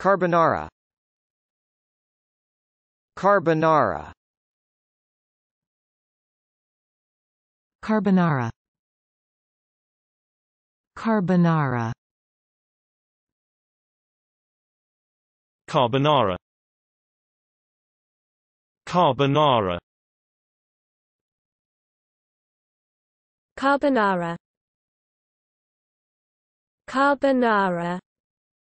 Carbonara Carbonara Carbonara Carbonara Carbonara Carbonara Carbonara Carbonara